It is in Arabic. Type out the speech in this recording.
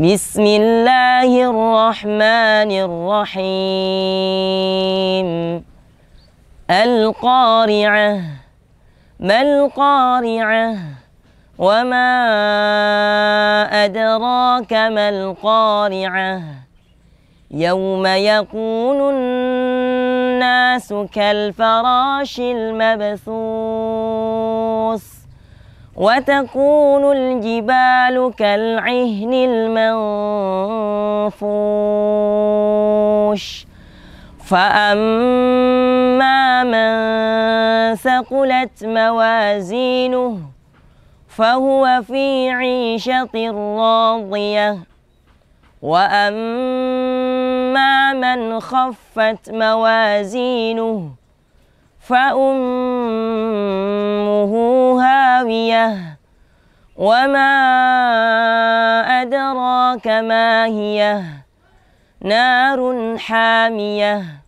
بسم الله الرحمن الرحيم القارعة ما القارعة وما أدراك ما القارعة يوم يكون الناس كالفراش المبثوث وتكون الجبال كالعهن المنفوش فأما من ثقلت موازينه فهو في عيشة راضية وأما من خفت موازينه فأما هاوية وما أدراك ما هي نار حامية